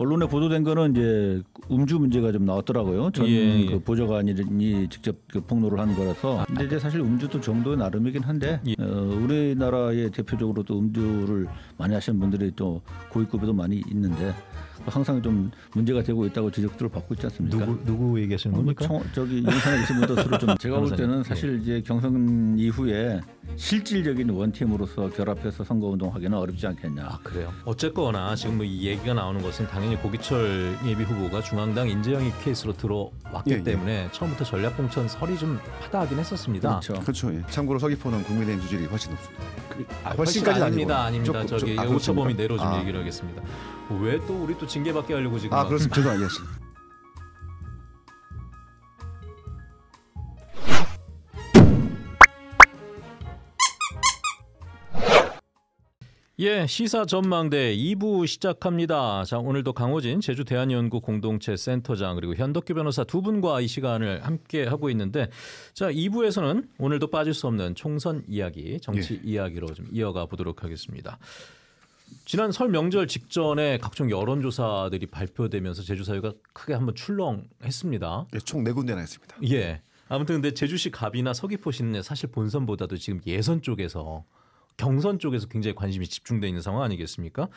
언론에 보도된 거는 이제 음주 문제가 좀 나왔더라고요. 전그 예, 예. 그 보좌관이 직접 그 폭로를 한 거라서. 근데 이제 사실 음주도 정도의 나름이긴 한데 예. 어, 우리나라의 대표적으로 또 음주를 많이 하시는 분들이 또 고위급에도 많이 있는데 항상 좀 문제가 되고 있다고 지적들을 받고 있지 않습니까? 누구 누구 얘기하시는 어, 뭐 겁니까? 청, 저기 용산에 계신 분도 서로 좀 제가 볼 때는 사실 이제 경선 이후에 실질적인 원팀으로서 결합해서 선거운동하기는 어렵지 않겠냐. 아, 그래요. 어쨌거나 지금 뭐 이 얘기가 나오는 것은 당연히 고기철 예비 후보가 중앙당 인재영이 케이스로 들어왔기 예, 예. 때문에 예. 처음부터 전략공천 설이 좀 파다하긴 했었습니다. 그렇죠. 그렇죠. 예. 참고로 서귀포는 국민의힘 지지율이 훨씬 높습니다. 아, 훨씬까지 아닙니다. 아닙니다 조금, 저기 오초범위 아, 내로 좀 아. 얘기를 하겠습니다. 왜 또 우리 또 징계받게 하려고 지금? 아 그렇습니다. 죄송합니다. 예, 시사 전망대 2부 시작합니다. 자, 오늘도 강호진 제주 대한연구 공동체 센터장 그리고 현덕규 변호사 두 분과 이 시간을 함께 하고 있는데 자, 2부에서는 오늘도 빠질 수 없는 총선 이야기, 정치 예. 이야기로 좀 이어가 보도록 하겠습니다. 지난 설 명절 직전에 각종 여론조사들이 발표되면서 제주 사회가 크게 한번 출렁했습니다. 예, 총네 군데나 했습니다. 예. 아무튼 근데 제주시 갑이나 서귀포시는 사실 본선보다도 지금 예선 쪽에서 경선 쪽에서 굉장히 관심이 집중돼 있는 상황 아니겠습니까?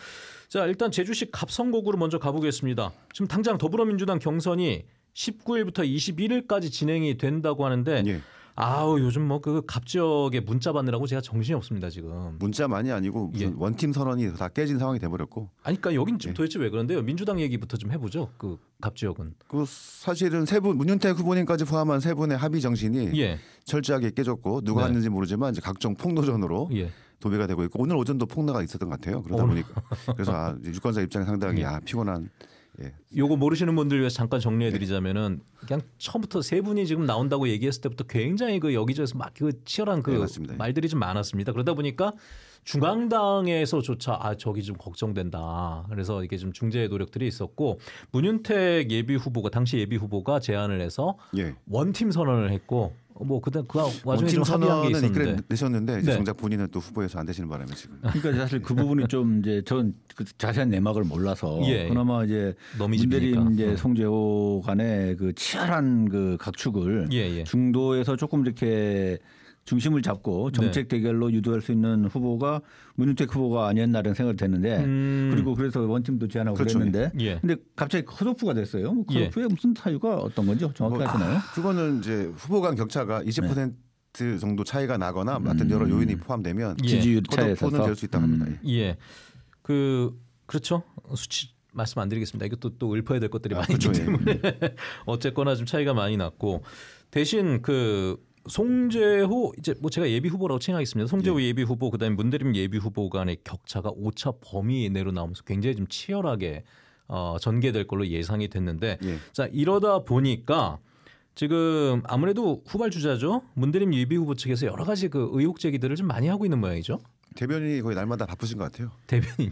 자 일단 제주시 갑선곡으로 먼저 가보겠습니다. 지금 당장 더불어민주당 경선이 19일부터 21일까지 진행이 된다고 하는데 예. 아우 요즘 뭐 그 갑지역에 문자 받느라고 제가 정신이 없습니다 지금. 문자만이 아니고 예. 원팀 선언이 다 깨진 상황이 돼버렸고. 아니 그러니까 여긴 지금 예. 도대체 왜 그런데요? 민주당 얘기부터 좀 해보죠. 그 갑지역은. 그 사실은 세분 문윤택 후보님까지 포함한 세 분의 합의 정신이 예. 철저하게 깨졌고 누가 네. 했는지 모르지만 이제 각종 폭로전으로. 예. 도배가 되고 있고 오늘 오전도 폭나가 있었던 것 같아요. 그러다 어. 보니까 그래서 아, 유권자 입장에 상당히 야 네. 아, 피곤한 예. 요거 모르시는 분들 위해서 잠깐 정리해 네. 드리자면은 그냥 처음부터 세 분이 지금 나온다고 얘기했을 때부터 굉장히 그 여기저기서 막 그 치열한 그 네, 예. 말들이 좀 많았습니다. 그러다 보니까 중앙당에서조차 아 저기 좀 걱정된다. 그래서 이게 좀 중재의 노력들이 있었고 문윤택 예비 후보가 당시 예비 후보가 제안을 해서 예. 원팀 선언을 했고 어, 뭐 그때 그 와중에 좀 합의한 게 있었는데 그래 내셨는데 네. 정작 본인은 또 후보에서 안 되시는 바람에 지금. 그러니까 사실 그 부분이 좀 이제 전그 자세한 내막을 몰라서 예. 그나마 이제 문대림 이제 음. 송재호 간의 그 치열한 그 각축을 예. 예. 중도에서 조금 이렇게 중심을 잡고 네. 정책 대결로 유도할 수 있는 후보가 문윤택 후보가 아니었나라는 생각이 드는데 음. 그리고 그래서 원팀도 제안하고 그렇죠. 그랬는데 예. 근데 갑자기 컷오프가 됐어요. 뭐 컷오프에 예. 무슨 사유가 어떤 건지 정확히 뭐, 아시나요? 아, 그거는 이제 후보 간 격차가 20% 네. 정도 차이가 나거나 뭐 음. 같은 여러 요인이 포함되면 예. 지지율 컷오프는 될 수 있다고 합니다. 음. 예. 그 그렇죠. 수치 말씀 안 드리겠습니다. 이것도 또 읊어야 될 것들이 아, 많이 그렇죠. 예. 때문에 어쨌거나 좀 차이가 많이 났고 대신 그 송재호 이제 뭐 제가 예비 후보라고 칭하겠습니다. 송재호 예. 비 후보 그다음에 문대림 예비 후보 간의 격차가 5차 범위 내로 나오면서 굉장히 좀 치열하게 어, 전개될 걸로 예상이 됐는데 예. 자 이러다 보니까 지금 아무래도 후발주자죠 문대림 예비 후보 측에서 여러 가지 그 의혹 제기들을 좀 많이 하고 있는 모양이죠. 대변인이 거의 날마다 바쁘신 것 같아요. 대변인이요?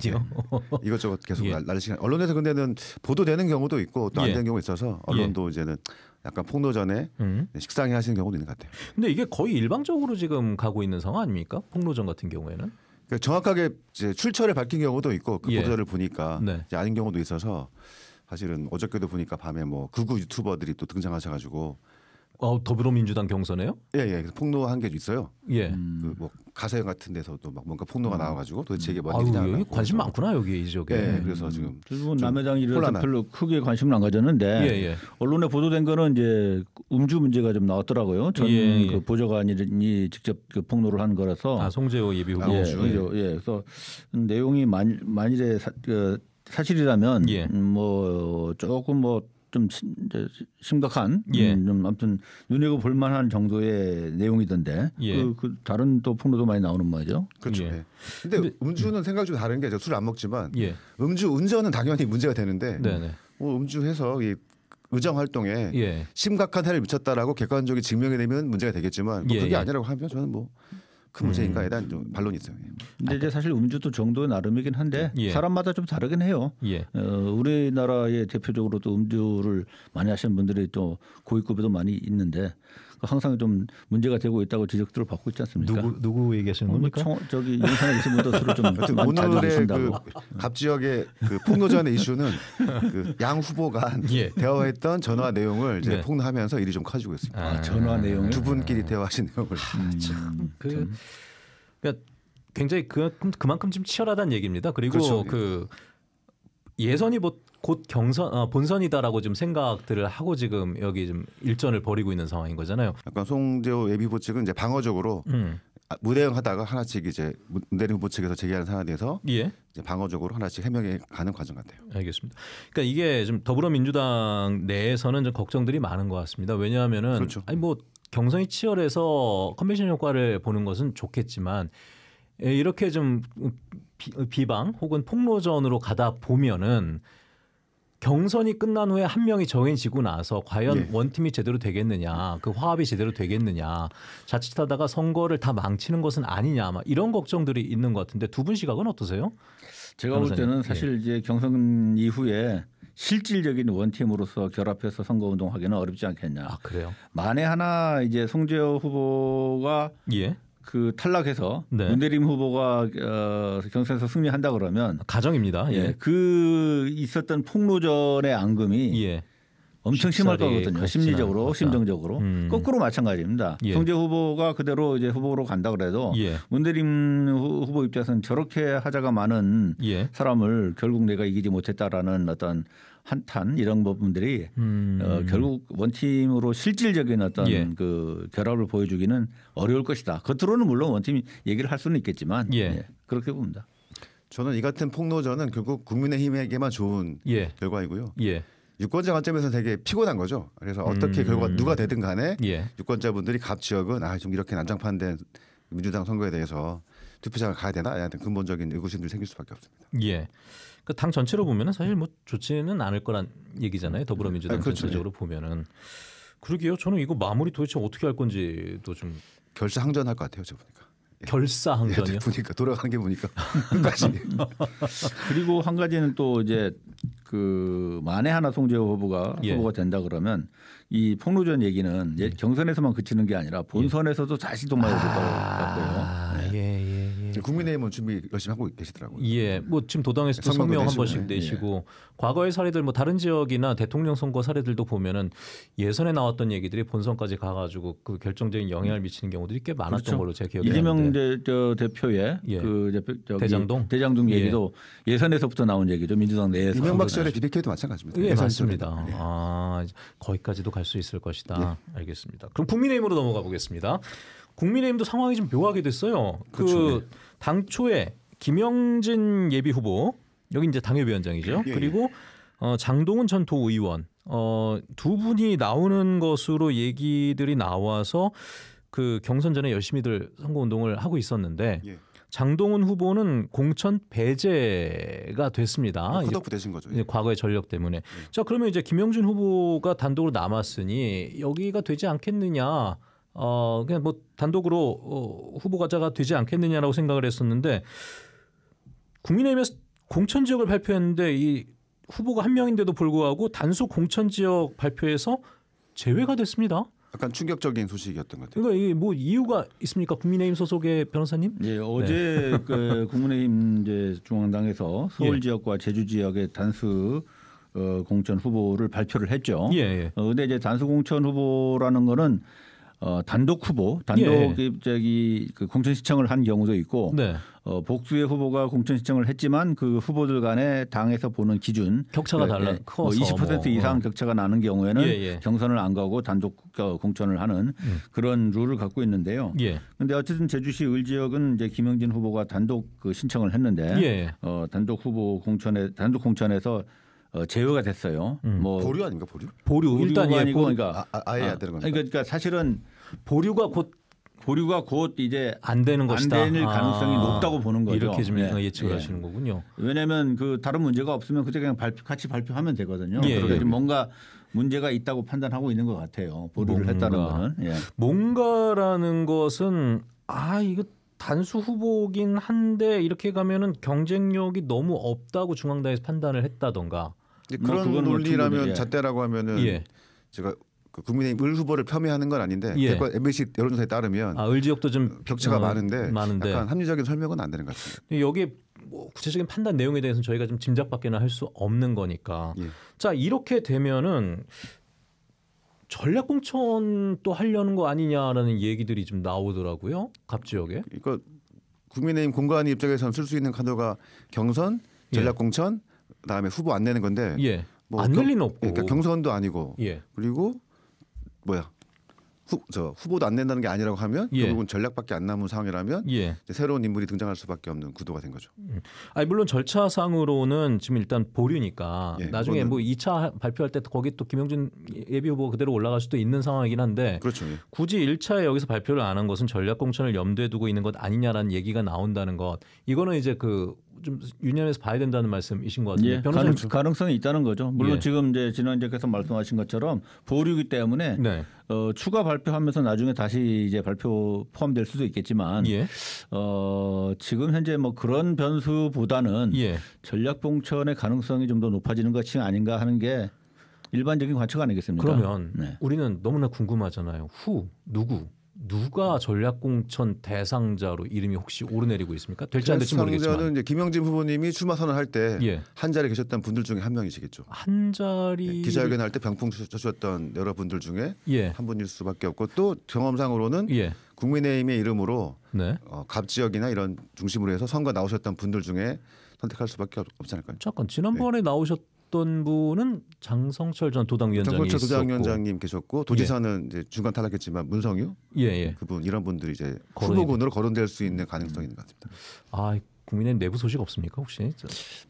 네. 이것저것 계속 예. 날, 날 시간. 언론에서 근데는 보도되는 경우도 있고 또안 예. 되는 경우 있어서 언론도 예. 이제는 약간 폭로전에 음. 네, 식상해 하시는 경우도 있는 것 같아요. 근데 이게 거의 일방적으로 지금 가고 있는 상황 아닙니까? 폭로전 같은 경우에는? 그러니까 정확하게 이제 출처를 밝힌 경우도 있고 그 보도자를 예. 보니까 네. 이제 아닌 경우도 있어서 사실은 어저께도 보니까 밤에 뭐 구구 유튜버들이 또 등장하셔가지고 어, 더불어민주당 경선에요? 예, 예. 폭로 한게 있어요. 예. 그뭐가세연 같은 데서도 막 뭔가 폭로가 음. 나와가지고 도대체 이게 음. 뭔 일이냐. 아 관심 많구나 여기 이 지역에. 예, 그래서 음. 지금 대부분 남해당 일을 별로 크게 관심을 안 가졌는데 예, 예. 언론에 보도된 거는 이제 음주 문제가 좀 나왔더라고요. 전 예, 예. 그 보좌관이 직접 그 폭로를 한 거라서. 아 송재호 예비 후보. 아, 예, 음그 예. 예. 그래서 내용이 만, 만일에 사, 그 사실이라면 예. 음, 뭐 조금 뭐좀 심각한 예. 음, 좀 아무튼 눈여겨 볼 만한 정도의 내용이던데 예. 그, 그, 다른 또 폭로도 많이 나오는 말이죠. 그렇죠. 예. 예. 근데, 근데, 음주는 예. 생각 좀 다른 게제 술을 안 먹지만 예. 음주 운전은 당연히 문제가 되는데 네, 네. 뭐 음주해서 이 의정 활동에 심각한 해를 미쳤다라고 객관적인 증명이 되면 문제가 되겠지만 뭐 그게 아니라고 하면 저는 뭐그 문제니까 일단 좀 반론이 있어요. 예. 근데 이제 사실 음주도 정도의 나름이긴 한데 예. 예. 사람마다 좀 다르긴 해요. 예. 어, 우리나라의 대표적으로 도 음주를 많이 하시는 분들이 또 고위급에도 많이 있는데 그 항상 좀 문제가 되고 있다고 지적들을 받고 있지 않습니까? 누구 누구 얘기하시는 뭐 겁니까? 청, 저기 용산에 계신 분도 서로 좀 오늘의 그갑 지역의 그 폭로전의 이슈는 그양 후보 간 예. 대화했던 전화 내용을 이제 네. 폭로하면서 일이 좀 커지고 있습니다. 아, 전화 아, 내용 두 분끼리 아. 대화하신 내용을 아, 참. 음, 그, 그러니까 굉장히 그, 그만큼 좀 치열하다는 얘기입니다. 그리고 그렇죠. 그 예선이 곧 경선 어, 본선이다라고 좀 생각들을 하고 지금 여기 좀 일전을 벌이고 있는 상황인 거잖아요. 약간 송재호 예비 보측은 이제 방어적으로 음. 아, 무대응 하다가 하나씩 이제 무대응 보측에서 제기하는 상황에 대해서 예. 이제 방어적으로 하나씩 해명해 가는 과정 같아요. 알겠습니다. 그러니까 이게 좀 더불어민주당 내에서는 좀 걱정들이 많은 것 같습니다. 왜냐하면은 그렇죠. 아니 뭐 경선이 치열해서 컨벤션 효과를 보는 것은 좋겠지만 예, 이렇게 좀 비, 방 혹은 폭로전으로 가다 보면은 경선이 끝난 후에 한 명이 정해지고 나서 과연 예. 원팀이 제대로 되겠느냐, 그 화합이 제대로 되겠느냐, 자칫하다가 선거를 다 망치는 것은 아니냐, 막 이런 걱정들이 있는 것 같은데 두 분 시각은 어떠세요? 제가 볼 때는 사실 예. 이제 경선 이후에 실질적인 원팀으로서 결합해서 선거 운동하기는 어렵지 않겠냐. 아 그래요? 만에 하나 이제 송재호 후보가 예. 그 탈락해서 네. 문대림 후보가 어, 경선에서 승리한다 그러면 가정입니다. 예. 예. 그 있었던 폭로전의 앙금이 예. 엄청 심할 거거든요. 심리적으로, 않을까. 심정적으로. 음. 거꾸로 마찬가지입니다. 예. 정재 후보가 그대로 이제 후보로 간다 그래도 예. 문대림 후보 입장에서는 저렇게 하자가 많은 예. 사람을 결국 내가 이기지 못했다라는 어떤 한탄 이런 부분들이 어, 음. 어, 결국 원팀으로 실질적인 어떤 예. 그 결합을 보여주기는 어려울 것이다. 겉으로는 물론 원팀 이 얘기를 할 수는 있겠지만 예. 예, 그렇게 봅니다. 저는 이 같은 폭로전은 결국 국민의힘에게만 좋은 예. 결과이고요. 예. 유권자 관점에서 되게 피곤한 거죠. 그래서 어떻게 음. 결과 누가 되든 간에 예. 유권자분들이 각 지역은 아좀 이렇게 난장판된 민주당 선거에 대해서 투표장을 가야 되나? 하여튼 근본적인 의구심들이 생길 수밖에 없습니다. 예. 그당 그러니까 전체로 보면은 사실 뭐 좋지는 않을 거란 얘기잖아요. 더불어민주당 아, 그렇죠. 전체적으로 예. 보면은 그러게요. 저는 이거 마무리 도대체 어떻게 할 건지도 좀 결사항전할 것 같아요. 저 보니까. 예. 결사항전이요. 예, 보니까 돌아가는 게 보니까 끝까지. 그리고 한 가지는 또 이제 그 만에 하나 송재호 후보가 예. 후보가 된다 그러면 이 폭로전 얘기는 예. 경선에서만 그치는 게 아니라 본선에서도 다시 동마해야 될것 같고요. 아, 네. 예. 예. 음, 국민의힘은 준비 열심히 하고 계시더라고요. 예, 뭐 지금 도당에서도 성명 한 번씩 예. 내시고 예. 과거의 사례들 뭐 다른 지역이나 대통령 선거 사례들도 보면은 예선에 나왔던 얘기들이 본선까지 가가지고 그 결정적인 영향을 음. 미치는 경우들이 꽤 많았던 그렇죠. 걸로 제 기억에 이재명 데, 저 대표의 예. 그 대표, 대장동 대장동 예. 얘기도 예. 선에서부터 나온 얘기죠 민주당 내에서 이명박 시의 BBK도 마찬가지입니다. 예, 예 맞습니다. 예. 아 거기까지도 갈 수 있을 것이다. 알겠습니다. 그럼 국민의힘으로 넘어가 보겠습니다. 국민의힘도 상황이 좀 묘하게 됐어요. 그 그렇죠. 그 당초에 김영진 예비 후보 여기 이제 당협위원장이죠. 예, 예. 그리고 어, 장동훈 전토의원 어, 두 분이 나오는 것으로 얘기들이 나와서 그 경선 전에 열심히들 선거 운동을 하고 있었는데 예. 장동훈 후보는 공천 배제가 됐습니다. 어, 컷 되신 거죠. 예. 과거의 전력 때문에. 예. 자 그러면 이제 김영준 후보가 단독으로 남았으니 여기가 되지 않겠느냐. 어 그냥 뭐 단독으로 어, 후보가자가 되지 않겠느냐라고 생각을 했었는데 국민의힘에서 공천 지역을 발표했는데 이 후보가 한 명인데도 불구하고 단수 공천 지역 발표에서 제외가 됐습니다. 약간 충격적인 소식이었던 것 같아요. 그러니까 이게 뭐 이유가 있습니까? 국민의힘 소속의 변호사님? 예, 어제 네. 그 국민의힘 이제 중앙당에서 서울 예. 지역과 제주 지역의 단수 어, 공천 후보를 발표를 했죠. 예, 예. 어, 근데 이제 단수 공천 후보라는 거는 어, 단독 후보, 단독 예. 그 저기 그 공천 시청을 한 경우도 있고 네. 어, 복수의 후보가 공천 시청을 했지만 그 후보들 간에 당에서 보는 기준 격차가 그, 달라 예, 2 0 뭐. 이상 어. 격차가 나는 경우에는 예예. 예. 경선을 안 가고 단독 어, 공천을 하는 음. 그런 룰을 갖고 있는데요. 그런데 예. 어쨌든 제주시 을 지역은 이제 김영진 후보가 단독 그 신청을 했는데 예. 어, 단독 후보 공천에 단독 공천에서 어, 제외가 됐어요. 음. 뭐 보류 아닌가 보류? 보류, 보류 일단 아니고 그러니까 아, 아 아예 아, 안 되는 거니까. 그러니까 사실은 보류가 곧 보류가 곧 이제 안 되는 것이다. 안 될 가능성이 아, 높다고 보는 거죠. 이렇게 지금 예. 예측을 예. 하시는 거군요. 왜냐하면 그 다른 문제가 없으면 그때 그냥 발표, 같이 발표하면 되거든요. 예. 그래서 예, 예. 뭔가 문제가 있다고 판단하고 있는 것 같아요. 보류를 뭔가. 했다는 거는. 예. 뭔가라는 것은 아 이거 단수 후보긴 한데 이렇게 가면은 경쟁력이 너무 없다고 중앙당에서 판단을 했다던가. 뭐 그런 뭐 논리라면 예. 잣대라고 하면은 제가 그 국민의힘 을 후보를 폄훼하는 건 아닌데 예. 결과 MBC 여론조사에 따르면 아, 을 지역도 좀 격차가 어, 많은데, 많은데, 약간 합리적인 설명은 안 되는 것 같습니다. 여기뭐 구체적인 판단 내용에 대해서는 저희가 좀 짐작밖에는 할수 없는 거니까. 예. 자 이렇게 되면은 전략 공천 또 하려는 거 아니냐라는 얘기들이 좀 나오더라고요. 갑 지역에. 그러 국민의힘 공관 입장에서는 쓸수 있는 카드가 경선, 전략 공천, 예. 그다음에 후보 안 내는 건데. 예. 뭐 안낼 리는 없고. 예, 그러니까 경선도 아니고. 예. 그리고 뭐야 후, 저 후보도 안 낸다는 게 아니라고 하면 예. 결국은 전략밖에 안 남은 상황이라면 예. 새로운 인물이 등장할 수밖에 없는 구도가 된 거죠. 음. 아니 물론 절차상으로는 지금 일단 보류니까 예, 나중에 뭐 2차 발표할 때 거기 또 김영준 예비 후보 그대로 올라갈 수도 있는 상황이긴 한데 그렇죠. 예. 굳이 1차에 여기서 발표를 안 한 것은 전략 공천을 염두에 두고 있는 것 아니냐라는 얘기가 나온다는 것 이거는 이제 그좀 유념해서 봐야 된다는 말씀이신 것 같은데 예, 변호사님 가능, 성이 있다는 거죠. 물론 예. 지금 이제 지난주께서 말씀하신 것처럼 보류기 때문에 네. 어, 추가 발표하면서 나중에 다시 이제 발표 포함될 수도 있겠지만 예. 어, 지금 현재 뭐 그런 변수보다는 예. 전략 봉천의 가능성이 좀 더 높아지는 것이 아닌가 하는 게 일반적인 관측 아니겠습니까? 그러면 네. 우리는 너무나 궁금하잖아요. 후 누구 누가 전략공천 대상자로 이름이 혹시 오르내리고 있습니까? 될지 안 될지 모르겠지만 대상자는 이제 김영진 후보님이 출마 선언할 때 한자리 예. 계셨던 분들 중에 한 명이시겠죠. 한 자리 예, 기자회견 할 때 병풍 쳐주셨던 여러분들 중에 예. 한 분일 수밖에 없고 또 경험상으로는 예. 국민의힘의 이름으로 네. 어, 갑 지역이나 이런 중심으로 해서 선거 나오셨던 분들 중에 선택할 수밖에 없지 않을까요? 잠깐 지난번에 네. 나오셨 계셨던 분은 장성철 전 도당위원장이 장성철 도당위원장님 계셨고 예. 도지사는 예. 이제 중간 탈락했지만 문성유 예, 예. 그분 이런 분들이 이제 후보군으로 거론될 수 있는 음. 가능성이 있는 것 같습니다. 아 국민의 내부 소식 없습니까 혹시 음,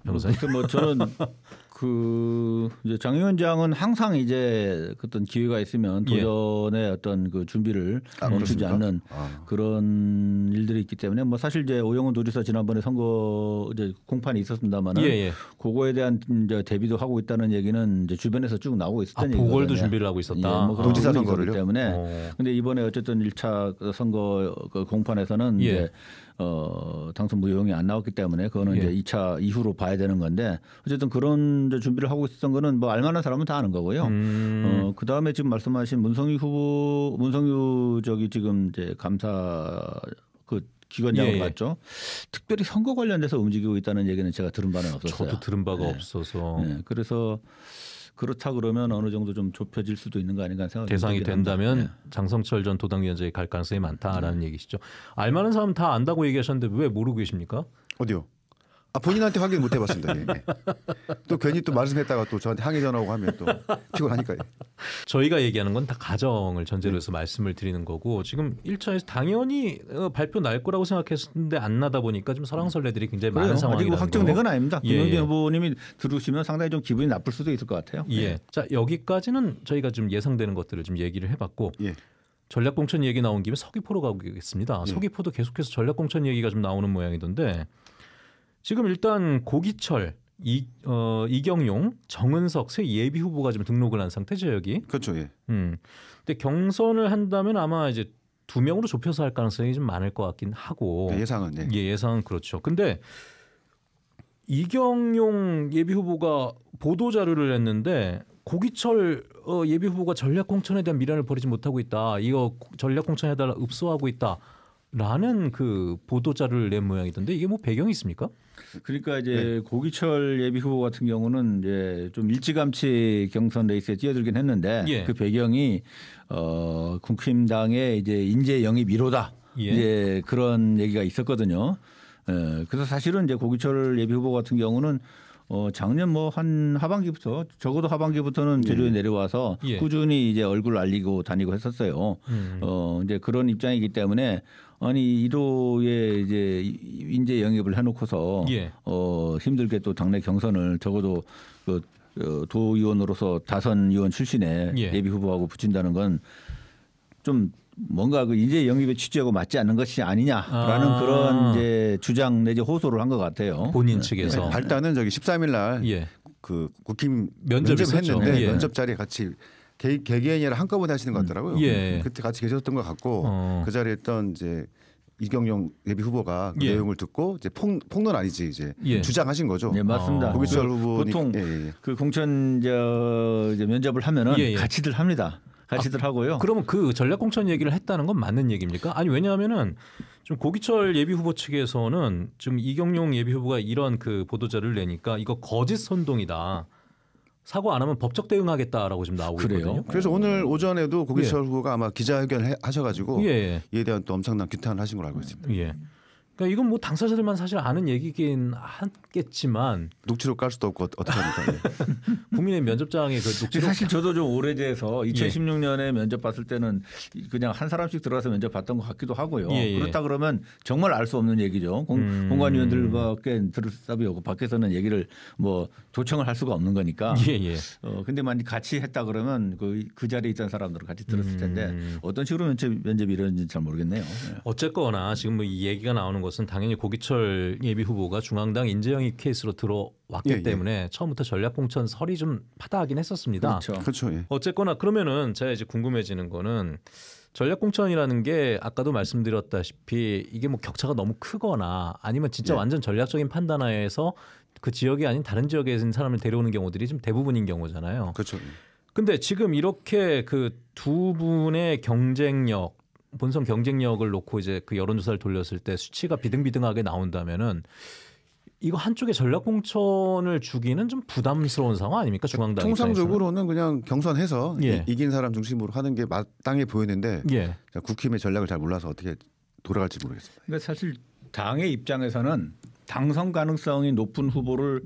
변호사님? 그러니까 뭐 저는 그 이제 장 위원장은 항상 이제 그 어떤 기회가 있으면 예. 도전의 예. 어떤 그 준비를 아, 멈추지 그렇습니까? 않는 아. 그런 일들이 있기 때문에 뭐 사실 이제 오영훈 도지사 지난번에 선거 이제 공판이 있었습니다만은 예, 예. 그거에 대한 이제 대비도 하고 있다는 얘기는 이제 주변에서 쭉 나오고 있었던 아, 보궐도 준비를 하고 있었다. 예, 뭐 도지사 선거를 때문에. 어. 근데 이번에 어쨌든 1차 그 선거 그 공판에서는 예. 이제 어 당선 무효용이 안 나왔기 때문에 그거는 이제 2차 이후로 봐야 되는 건데 어쨌든 그런 이제 준비를 하고 있었던 거는 뭐 알만한 사람은 다 아는 거고요. 음. 어, 그 다음에 지금 말씀하신 문성유 후보, 문성유 저기 지금 이제 감사 그 기관장으로 예, 갔죠. 예. 특별히 선거 관련돼서 움직이고 있다는 얘기는 제가 들은 바는 없었어요. 저도 들은 바가 네. 없어서. 네. 그래서 그렇다 그러면 어느 정도 좀 좁혀질 수도 있는 거 아닌가 생각이 대상이 된다면 네. 장성철 전 도당위원장이 갈 가능성이 많다라는 음. 얘기시죠. 알만한 사람 다 안다고 얘기하셨는데 왜 모르고 계십니까? 어디요? 아 본인한테 확인 못 해봤습니다. 예, 예. 또 괜히 또 말씀했다가 또 저한테 항의 전화 오고 하면 또 피곤하니까요. 저희가 얘기하는 건 다 가정을 전제로 네. 해서 네. 말씀을 드리는 거고 지금 1차에서 당연히 어, 발표 날 거라고 생각했는데 안 나다 보니까 좀 설왕설래들이 굉장히 많은 상황이라는 확정된 건 아닙니다. 예, 김영기 예, 후보님이 들으시면 상당히 좀 기분이 나쁠 수도 있을 것 같아요. 예. 자 여기까지는 저희가 좀 예상되는 것들을 좀 얘기를 해봤고 예. 전략공천 얘기 나온 김에 서귀포로 가겠습니다. 서귀포도 예. 계속해서 전략공천 얘기가 좀 나오는 모양이던데 지금 일단 고기철 이, 어, 이경용, 정은석 새 예비 후보가 지금 등록을 한 상태죠 여기. 그렇죠. 예. 음. 근데 경선을 한다면 아마 이제 두 명으로 좁혀서 할 가능성이 좀 많을 것 같긴 하고. 네, 예상은 예. 예, 예상은 그렇죠. 근데 이경용 예비 후보가 보도 자료를 냈는데 고기철 어, 예비 후보가 전략 공천에 대한 미련을 버리지 못하고 있다. 이거 전략 공천에 달라 읍소하고 있다. 라는 그 보도자를 낸 모양이던데 이게 뭐 배경이 있습니까? 그러니까 이제 네. 고기철 예비 후보 같은 경우는 이제 좀 일찌감치 경선 레이스에 뛰어들긴 했는데 예. 그 배경이 어 국힘당의 이제 인재 영입 1호다 예. 이제 그런 얘기가 있었거든요. 예. 그래서 사실은 이제 고기철 예비 후보 같은 경우는 어, 작년 뭐 한 하반기부터 적어도 하반기부터는 예. 제주에 예. 내려와서 예. 꾸준히 이제 얼굴 알리고 다니고 했었어요. 음. 어, 이제 그런 입장이기 때문에 아니 이도에 이제 인재 영입을 해놓고서 예. 어, 힘들게 또 당내 경선을 적어도 그, 그 어, 도의원으로서 다선 의원 출신의 예. 비 후보하고 붙인다는 건좀 뭔가 그인제 영입의 취지하고 맞지 않는 것이 아니냐라는 아. 그런 이제 주장 내지 호소를 한 것 같아요. 본인 네. 측에서 네. 발단은 저기 13일 날그 예. 그 국힘 면접을 했는데 예. 면접 자리에 같이 개, 개개인이라 한꺼번에 하시는 것 음. 같더라고요. 예. 그때 같이 계셨던 것 같고 어. 그 자리에 있던 이제 이경영 예비 후보가 그 예. 내용을 듣고 이제 폭, 폭론 아니지 이제 예. 주장하신 거죠. 네, 어. 그 예 맞습니다. 고기 후보 보통 예, 그 공천 저 면접을 하면은 예, 예. 같이들 합니다. 하시들 하고요. 아, 그러면 그 전략공천 얘기를 했다는 건 맞는 얘기입니까? 아니 왜냐하면은 좀 고기철 예비 후보 측에서는 지금 이경용 예비 후보가 이런 그 보도자를 내니까 이거 거짓 선동이다. 사고 안 하면 법적 대응하겠다라고 지금 나오고 그래요? 있거든요. 그래서 어. 오늘 오전에도 고기철 예. 후보가 아마 기자회견 하셔가지고 예, 예. 이에 대한 또 엄청난 규탄을 하신 걸로 알고 있습니다. 예. 그러니까 이건 뭐 당사자들만 사실 아는 얘기긴 하겠지만 녹취록 깔 수도 없고 어떻게 합니까? 네. 국민의 면접장에 그 녹취록 사실 저도 좀 오래돼서 2016년에 예. 면접 봤을 때는 그냥 한 사람씩 들어가서 면접 봤던 것 같기도 하고요. 예, 예. 그렇다 그러면 정말 알 수 없는 얘기죠. 공, 음. 공관위원들밖에 들을 수이 없고 밖에서는 얘기를 뭐 도청을 할 수가 없는 거니까. 예, 예, 어 근데 만약 같이 했다 그러면 그, 그 자리에 있던 사람들은 같이 들었을 음. 텐데 음. 어떤 식으로 면접 면접이 이는지잘 모르겠네요. 예. 어쨌거나 지금 뭐이 얘기가 나오는 나오는 것은 당연히 고기철 예비 후보가 중앙당 인재영입 케이스로 들어왔기 예, 예. 때문에 예. 처음부터 전략공천 설이 좀 파다하긴 했었습니다. 그렇죠. 그렇죠 예. 어쨌거나 그러면은 제가 이제 궁금해지는 거는 전략공천이라는 게 아까도 말씀드렸다시피 이게 뭐 격차가 너무 크거나 아니면 진짜 예. 완전 전략적인 판단하에서 그 지역이 아닌 다른 지역에 있는 사람을 데려오는 경우들이 좀 대부분인 경우잖아요. 그렇죠. 예. 근데 지금 이렇게 그 두 분의 경쟁력 본선 경쟁력을 놓고 이제 그 여론조사를 돌렸을 때 수치가 비등비등하게 나온다면은 이거 한쪽에 전략공천을 주기는 좀 부담스러운 상황 아닙니까 중앙당 통상적으로는 그냥 경선해서 예. 이, 긴 사람 중심으로 하는 게 마땅해 보이는데 예. 국힘의 전략을 잘 몰라서 어떻게 돌아갈지 모르겠습니다. 그러니까 사실 당의 입장에서는 당선 가능성이 높은 후보를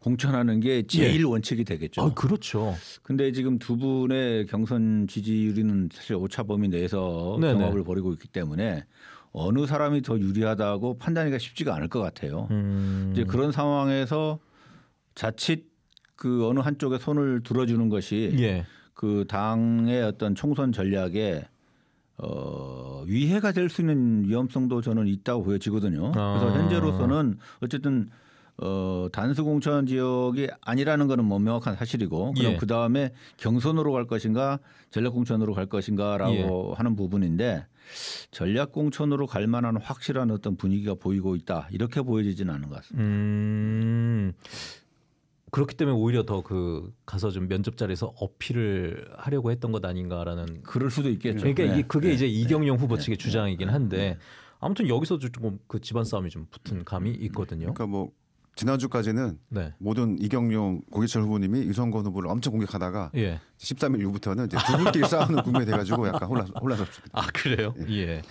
공천하는 게 제일 예. 원칙이 되겠죠. 아, 그렇죠. 근데 지금 두 분의 경선 지지율은 사실 오차 범위 내에서 네네. 경합을 벌이고 있기 때문에 어느 사람이 더 유리하다고 판단하기가 쉽지가 않을 것 같아요. 음. 이제 그런 상황에서 자칫 그 어느 한쪽에 손을 들어주는 것이 예. 그 당의 어떤 총선 전략에 어, 위해가 될 수 있는 위험성도 저는 있다고 보여지거든요. 아. 그래서 현재로서는 어쨌든 어, 단수공천 지역이 아니라는 것은 뭐 명확한 사실이고 그럼 예. 그 다음에 경선으로 갈 것인가 전략공천으로 갈 것인가라고 예. 하는 부분인데 전략공천으로 갈 만한 확실한 어떤 분위기가 보이고 있다 이렇게 보여지지는 않은 것 같습니다. 음, 그렇기 때문에 오히려 더 그 가서 좀 면접 자리에서 어필을 하려고 했던 것 아닌가라는 그럴 수도 있겠죠. 그러니까 네. 이게 그게 네. 이제 네. 이경영 네. 후보 측의 네. 주장이긴 한데 아무튼 여기서 도 조금 그 집안 싸움이 좀 붙은 감이 있거든요. 그러니까 뭐 지난주까지는 네. 모든 이경용 고기철 후보님이 유성건 후보를 엄청 공격하다가 예. 13일 이후부터는 이제 두 분끼리 싸우는 국면이 돼가지고 약간 혼란, 혼란스럽습니다. 아 그래요? 예. 예.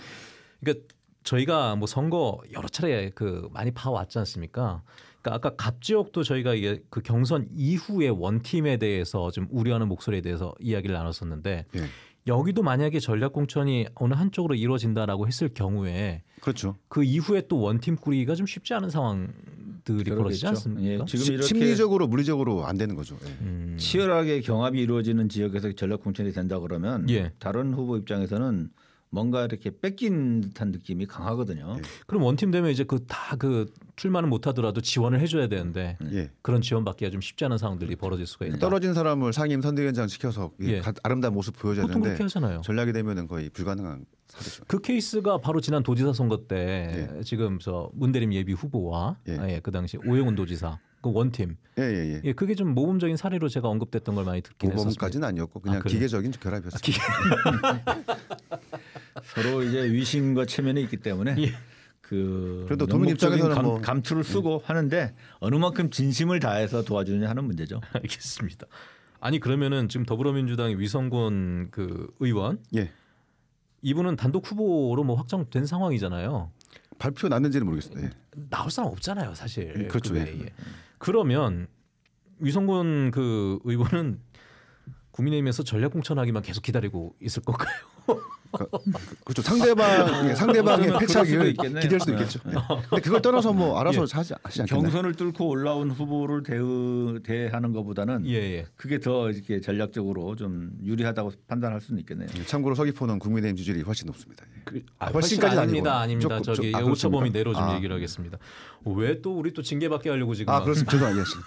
그러니까 저희가 뭐 선거 여러 차례 그 많이 파왔지 않습니까? 그러니까 아까 갑지역도 저희가 이게 그 경선 이후의 원팀에 대해서 좀 우려하는 목소리에 대해서 이야기를 나눴었는데 예. 여기도 만약에 전략 공천이 어느 한쪽으로 이루어진다라고 했을 경우에 그렇죠. 그 이후에 또 원팀 꾸리기가 좀 쉽지 않은 상황 것들이 그러죠지 않습니까? 예, 지금 이렇게 심리적으로 물리적으로 안 되는 거죠. 예. 음. 치열하게 경합이 이루어지는 지역에서 전략 공천이 된다 그러면 예. 다른 후보 입장에서는 뭔가 이렇게 뺏긴 듯한 느낌이 강하거든요. 예. 그럼 원팀 되면 이제 그 다그 그 출마는 못하더라도 지원을 해줘야 되는데 음. 예. 그런 지원받기가 좀 쉽지 않은 상황들이 벌어질 수가 있다. 떨어진 사람을 상임 선대위원장 시켜서 예. 아름다운 모습 보여줘야 보통 그렇게 하잖아요. 전략이 되면은 거의 불가능한 사례죠. 그 케이스가 바로 지난 도지사 선거 때 예. 지금 저 문대림 예비 후보와 예. 아, 예. 그 당시 오영훈 도지사 그 원팀. 예, 예, 예. 예, 그게 좀 모범적인 사례로 제가 언급됐던 걸 많이 듣긴 했었어요. 모범까지는 습니다 아니었고 아, 그냥 아, 기계적인 결합이었어요. 아, 기계... 서로 이제 위신과 체면이 있기 때문에 예. 그 그래도 도민 입장에서는 뭐... 감, 투를 예. 쓰고 하는데 어느 만큼 진심을 다해서 도와주느냐 하는 문제죠. 알겠습니다. 아니 그러면은 지금 더불어민주당의 위성곤 그 의원 예. 이분은 단독 후보로 뭐 확정된 상황이잖아요. 발표 났는지는 모르겠어요. 예. 나올 사람 없잖아요, 사실. 예, 그렇죠. 그 예. 그러면 위성곤 그 의원은 국민의힘에서 전략 공천하기만 계속 기다리고 있을 건가요? 그, 그렇죠 상대방 상대방의 패착을 기댈 수도 있겠죠. 네. 네. 근데 그걸 떠나서 뭐 예. 알아서 예. 하지 않겠나 경선을 뚫고 올라온 후보를 대우 대하는 것보다는 예예. 예. 그게 더 이렇게 전략적으로 좀 유리하다고 판단할 수는 있겠네요. 예. 참고로 서귀포는 국민의힘 지지율이 훨씬 높습니다. 예. 그, 아, 아 훨씬까지 아닙니다. 아닙니다. 조금, 아, 저기 오차범위 내로 좀 아. 얘기를 하겠습니다. 왜 또 우리 또 징계받게 하려고 지금? 아 그렇습니다. 죄송합니다.